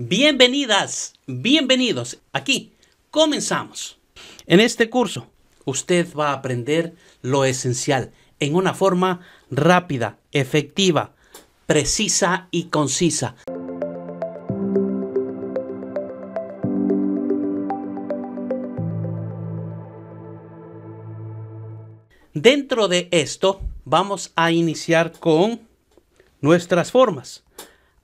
Bienvenidas, bienvenidos. Aquí comenzamos. En este curso, usted va a aprender lo esencial en una forma rápida, efectiva, precisa y concisa. Dentro de esto, vamos a iniciar con nuestras formas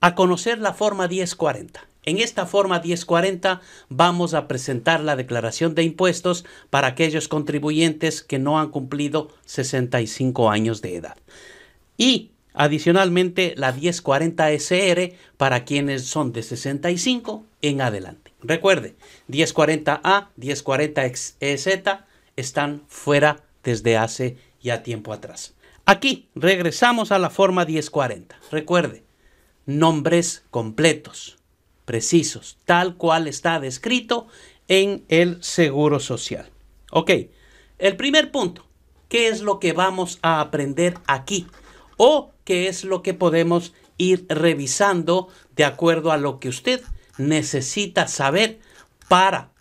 a conocer la forma 1040. En esta forma 1040 vamos a presentar la declaración de impuestos para aquellos contribuyentes que no han cumplido 65 años de edad. Y adicionalmente la 1040 SR para quienes son de 65 en adelante. Recuerde, 1040A, 1040 EZ están fuera desde hace ya tiempo atrás. Aquí regresamos a la forma 1040. Recuerde, nombres completos, precisos, tal cual está descrito en el Seguro Social. Ok, el primer punto, ¿qué es lo que vamos a aprender aquí? ¿O qué es lo que podemos ir revisando de acuerdo a lo que usted necesita saber para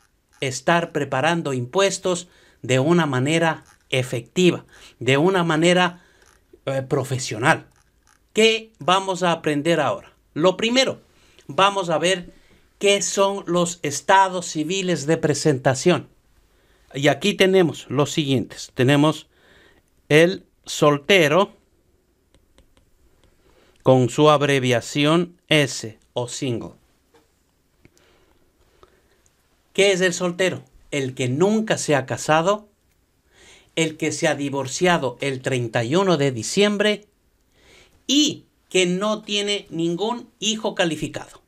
estar preparando impuestos de una manera efectiva, de una manera eh, profesional? ¿Qué vamos a aprender ahora? Lo primero, vamos a ver qué son los estados civiles de presentación. Y aquí tenemos los siguientes. Tenemos el soltero con su abreviación S o single. ¿Qué es el soltero? El que nunca se ha casado, el que se ha divorciado el 31 de diciembre y que no tiene ningún hijo calificado.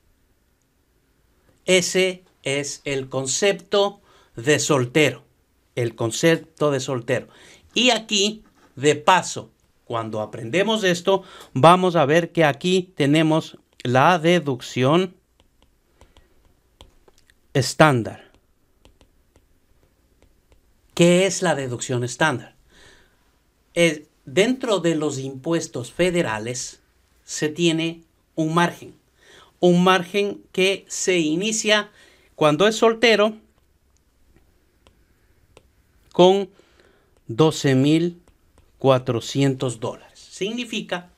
Ese es el concepto de soltero, el concepto de soltero. Y aquí, de paso, cuando aprendemos esto, vamos a ver que aquí tenemos la deducción estándar. ¿Qué es la deducción estándar? Es, dentro de los impuestos federales se tiene un margen, un margen que se inicia cuando es soltero con 12.400 dólares. Significa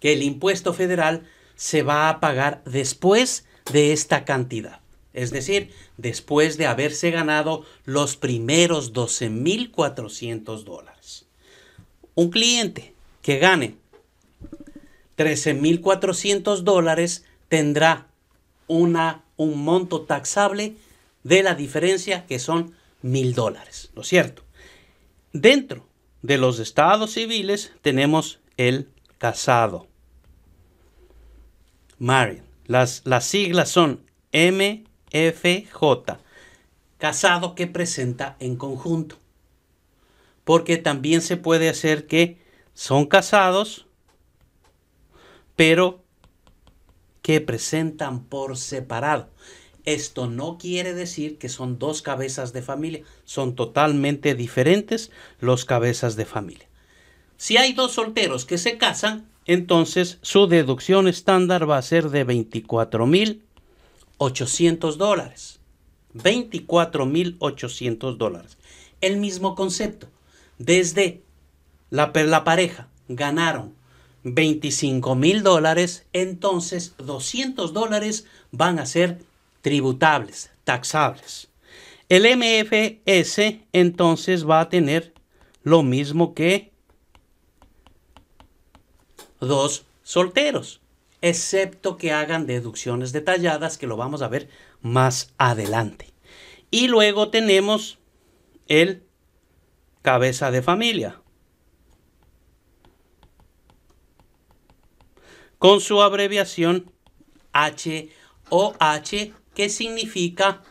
que el impuesto federal se va a pagar después de esta cantidad. Es decir, después de haberse ganado los primeros 12.400 dólares. Un cliente que gane 13.400 dólares tendrá una, un monto taxable de la diferencia que son mil dólares, ¿no es cierto? Dentro de los estados civiles tenemos el casado. Marion, Las, las siglas son MFJ. Casado que presenta en conjunto porque también se puede hacer que son casados, pero que presentan por separado. Esto no quiere decir que son dos cabezas de familia, son totalmente diferentes los cabezas de familia. Si hay dos solteros que se casan, entonces su deducción estándar va a ser de 24.800 dólares. 24.800 dólares. El mismo concepto desde la, pareja ganaron 25 mil dólares, entonces 200 dólares van a ser tributables, taxables. El MFS entonces va a tener lo mismo que dos solteros, excepto que hagan deducciones detalladas que lo vamos a ver más adelante. Y luego tenemos el cabeza de familia. Con su abreviación HOH, que significa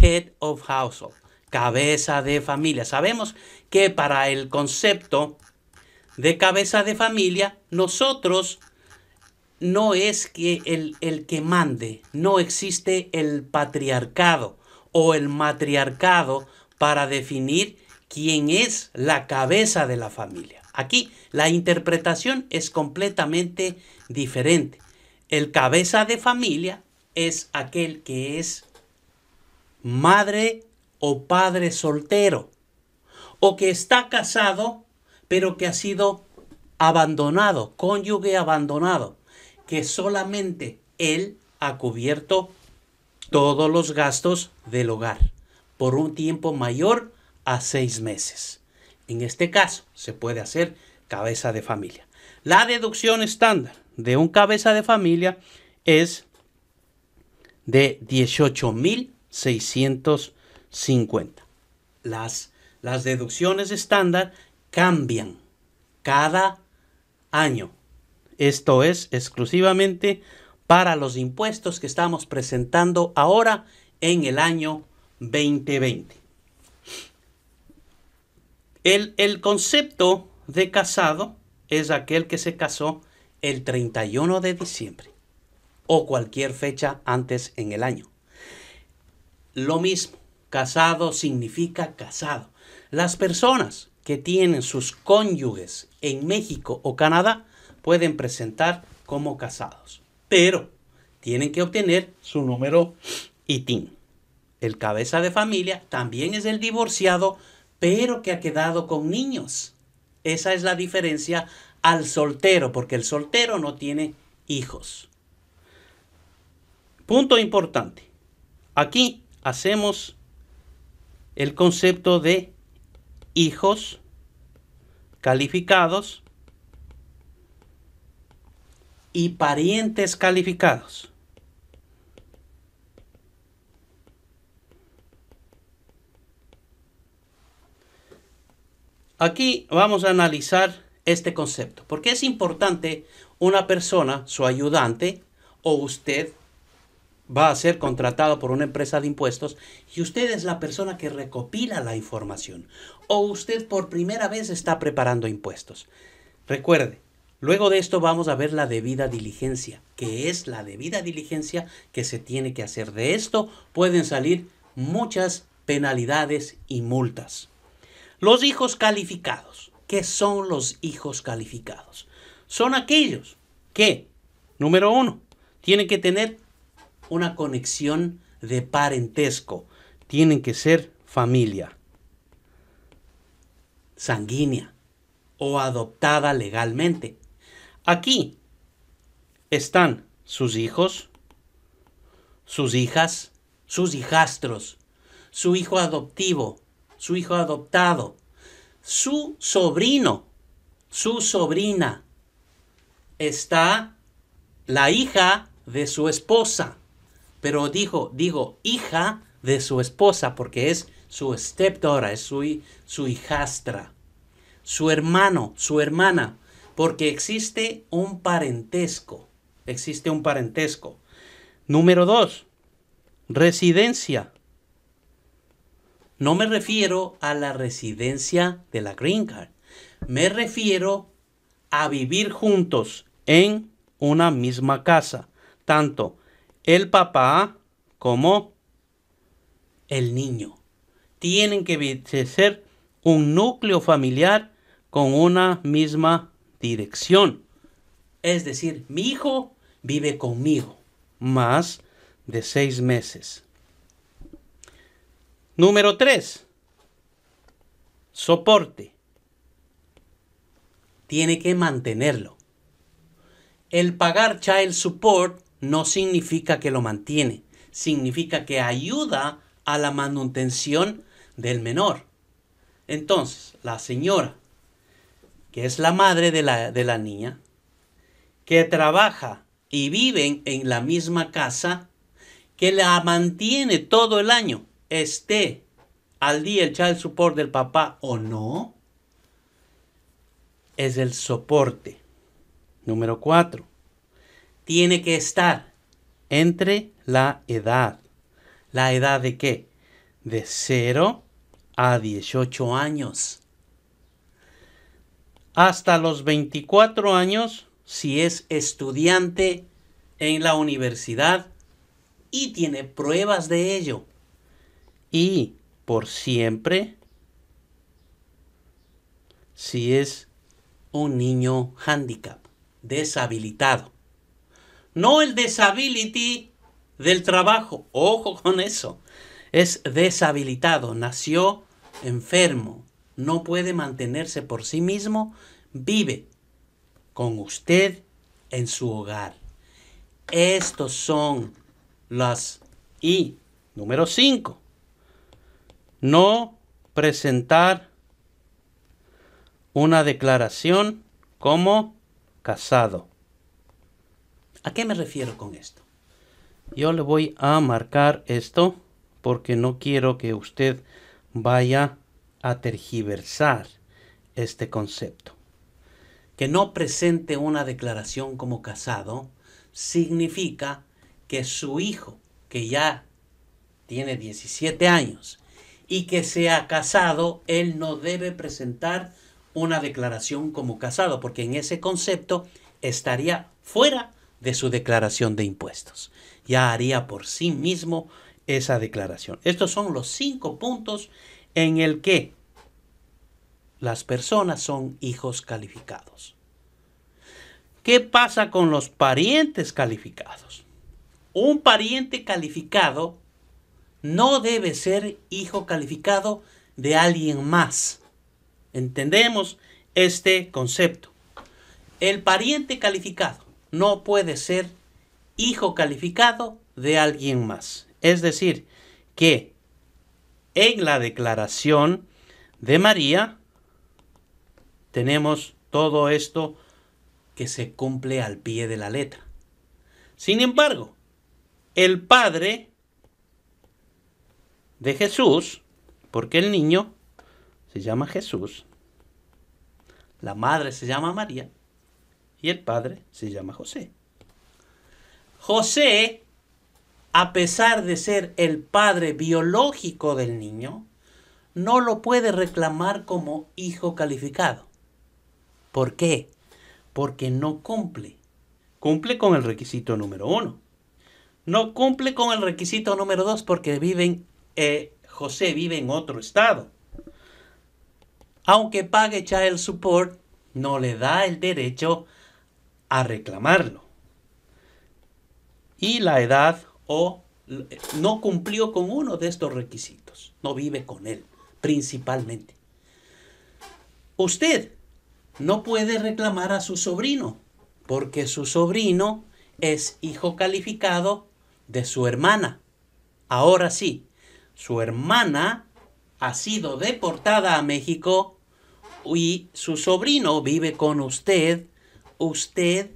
Head of Household, cabeza de familia. Sabemos que para el concepto de cabeza de familia, nosotros no es que el, el, que mande, no existe el patriarcado o el matriarcado para definir ¿Quién es la cabeza de la familia. Aquí la interpretación es completamente diferente. El cabeza de familia es aquel que es madre o padre soltero o que está casado pero que ha sido abandonado, cónyuge abandonado, que solamente él ha cubierto todos los gastos del hogar por un tiempo mayor a seis meses. En este caso, se puede hacer cabeza de familia. La deducción estándar de un cabeza de familia es de 18.650. Las, las deducciones estándar cambian cada año. Esto es exclusivamente para los impuestos que estamos presentando ahora en el año 2020. El, concepto de casado es aquel que se casó el 31 de diciembre o cualquier fecha antes en el año. Lo mismo, casado significa casado. Las personas que tienen sus cónyuges en México o Canadá pueden presentar como casados, pero tienen que obtener su número ITIN. El cabeza de familia también es el divorciado pero que ha quedado con niños. Esa es la diferencia al soltero, porque el soltero no tiene hijos. Punto importante. Aquí hacemos el concepto de hijos calificados y parientes calificados. Aquí vamos a analizar este concepto, porque es importante una persona, su ayudante o usted va a ser contratado por una empresa de impuestos y usted es la persona que recopila la información o usted por primera vez está preparando impuestos. Recuerde, luego de esto vamos a ver la debida diligencia, que es la debida diligencia que se tiene que hacer. De esto pueden salir muchas penalidades y multas. Los hijos calificados. ¿Qué son los hijos calificados? Son aquellos que, número uno, tienen que tener una conexión de parentesco. Tienen que ser familia sanguínea o adoptada legalmente. Aquí están sus hijos, sus hijas, sus hijastros, su hijo adoptivo, su hijo adoptado, su sobrino, su sobrina. Está la hija de su esposa. Pero dijo, digo, hija de su esposa porque es su stepdora, es su, su hijastra. Su hermano, su hermana, porque existe un parentesco. Existe un parentesco. Número dos, residencia. No me refiero a la residencia de la Green Card. Me refiero a vivir juntos en una misma casa. Tanto el papá como el niño. Tienen que ser un núcleo familiar con una misma dirección. Es decir, mi hijo vive conmigo más de seis meses. Número 3. Soporte. Tiene que mantenerlo. El pagar child support no significa que lo mantiene, significa que ayuda a la manutención del menor. Entonces, la señora, que es la madre de la, de la niña, que trabaja y viven en la misma casa, que la mantiene todo el año, esté al día el child support del papá o no, es el soporte. Número 4. Tiene que estar entre la edad. ¿La edad de qué? De 0 a 18 años. Hasta los 24 años si es estudiante en la universidad y tiene pruebas de ello y por siempre si es un niño handicap, deshabilitado. No el disability del trabajo, ojo con eso. Es deshabilitado, nació enfermo, no puede mantenerse por sí mismo, vive con usted en su hogar. Estos son las... Y número 5 no presentar una declaración como casado. ¿A qué me refiero con esto? Yo le voy a marcar esto porque no quiero que usted vaya a tergiversar este concepto. Que no presente una declaración como casado significa que su hijo, que ya tiene 17 años y que sea casado, él no debe presentar una declaración como casado, porque en ese concepto estaría fuera de su declaración de impuestos. Ya haría por sí mismo esa declaración. Estos son los cinco puntos en el que las personas son hijos calificados. ¿Qué pasa con los parientes calificados? Un pariente calificado no debe ser hijo calificado de alguien más. Entendemos este concepto. El pariente calificado no puede ser hijo calificado de alguien más. Es decir, que en la declaración de María tenemos todo esto que se cumple al pie de la letra. Sin embargo, el Padre de Jesús, porque el niño se llama Jesús, la madre se llama María y el padre se llama José. José, a pesar de ser el padre biológico del niño, no lo puede reclamar como hijo calificado. ¿Por qué? Porque no cumple. Cumple con el requisito número uno. No cumple con el requisito número dos porque viven e José vive en otro estado. Aunque pague child support, no le da el derecho a reclamarlo. Y la edad o no cumplió con uno de estos requisitos, no vive con él principalmente. Usted no puede reclamar a su sobrino porque su sobrino es hijo calificado de su hermana. Ahora sí, su hermana ha sido deportada a México y su sobrino vive con usted, usted,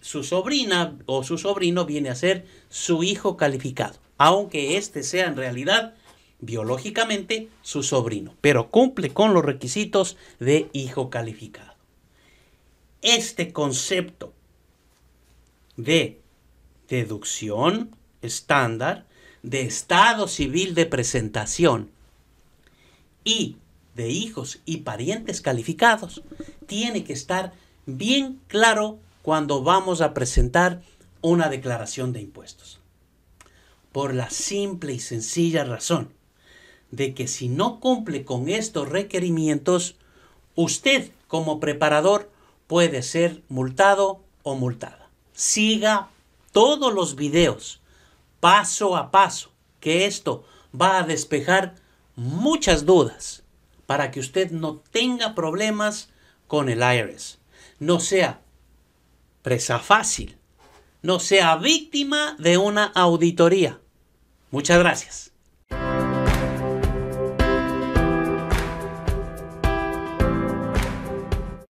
su sobrina o su sobrino viene a ser su hijo calificado, aunque éste sea en realidad biológicamente su sobrino, pero cumple con los requisitos de hijo calificado. Este concepto de deducción estándar de estado civil de presentación y de hijos y parientes calificados, tiene que estar bien claro cuando vamos a presentar una declaración de impuestos. Por la simple y sencilla razón de que si no cumple con estos requerimientos, usted como preparador puede ser multado o multada. Siga todos los videos paso a paso, que esto va a despejar muchas dudas para que usted no tenga problemas con el IRS, no sea presa fácil, no sea víctima de una auditoría. Muchas gracias.